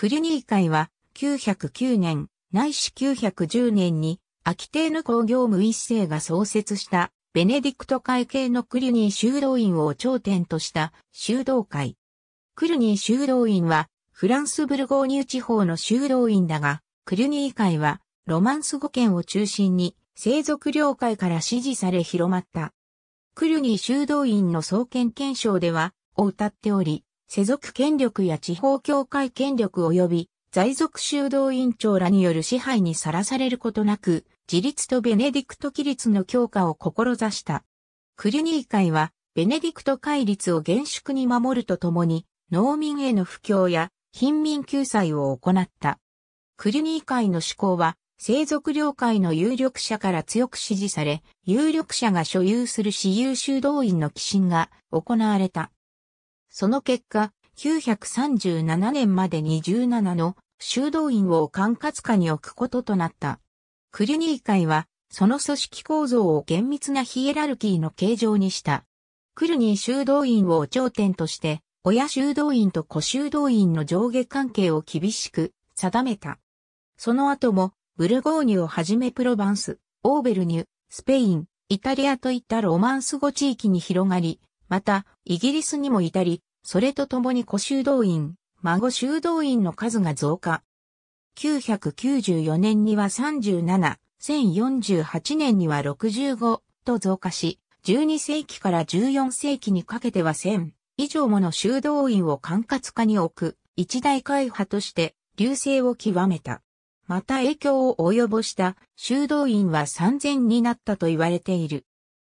クリュニー会は909年、内市910年に、秋ーの工業務一世が創設したベネディクト会系のクリュニー修道院を頂点とした修道会。クリュニー修道院はフランスブルゴーニュ地方の修道院だが、クリュニー会はロマンス語圏を中心に生族領会から支持され広まった。クリュニー修道院の創建検証では、を歌っており、世俗権力や地方協会権力及び在属修道院長らによる支配にさらされることなく、自立とベネディクト規律の強化を志した。クリュニー会は、ベネディクト戒律を厳粛に守るとともに、農民への布教や貧民救済を行った。クリュニー会の思考は、生族領会の有力者から強く支持され、有力者が所有する私有修道院の寄進が行われた。その結果、937年までに17の修道院を管轄下に置くこととなった。クリニー会は、その組織構造を厳密なヒエラルキーの形状にした。クルニー修道院を頂点として、親修道院と子修道院の上下関係を厳しく定めた。その後も、ブルゴーニュをはじめプロヴァンス、オーベルニュ、スペイン、イタリアといったロマンス語地域に広がり、また、イギリスにも至り、それと共に子修道院、孫修道院の数が増加。994年には37、1048年には65と増加し、12世紀から14世紀にかけては1000以上もの修道院を管轄下に置く一大会派として流星を極めた。また影響を及ぼした修道院は3000になったと言われている。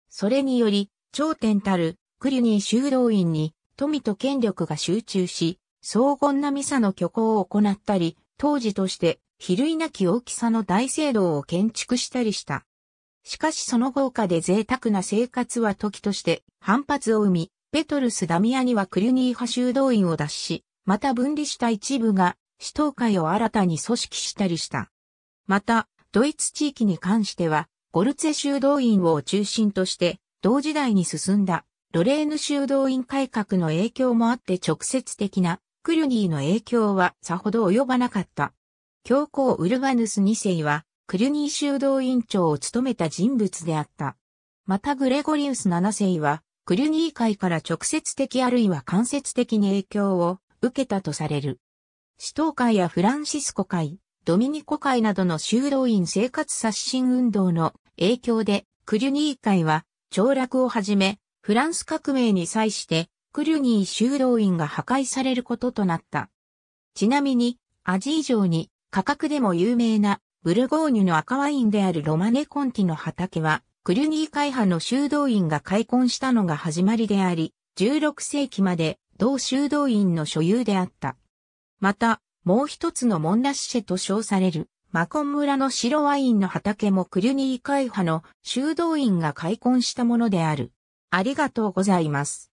それにより、頂点たるクリュニー修道院に富と権力が集中し、荘厳なミサの虚構を行ったり、当時として比類なき大きさの大聖堂を建築したりした。しかしその豪華で贅沢な生活は時として反発を生み、ペトルス・ダミアにはクリュニー派修道院を脱し、また分離した一部が、死闘会を新たに組織したりした。また、ドイツ地域に関しては、ゴルツェ修道院を中心として、同時代に進んだロレーヌ修道院改革の影響もあって直接的なクリュニーの影響はさほど及ばなかった。教皇ウルガヌス2世はクリュニー修道院長を務めた人物であった。またグレゴリウス7世はクリュニー会から直接的あるいは間接的に影響を受けたとされる。死闘会やフランシスコ会、ドミニコ会などの修道院生活刷新運動の影響でクリュニー会は凋落をはじめフランス革命に際して、クリュニー修道院が破壊されることとなった。ちなみに、味以上に価格でも有名なブルゴーニュの赤ワインであるロマネコンティの畑は、クリュニー会派の修道院が開墾したのが始まりであり、16世紀まで同修道院の所有であった。また、もう一つのモンラッシェと称されるマコン村の白ワインの畑もクリュニー会派の修道院が開墾したものである。ありがとうございます。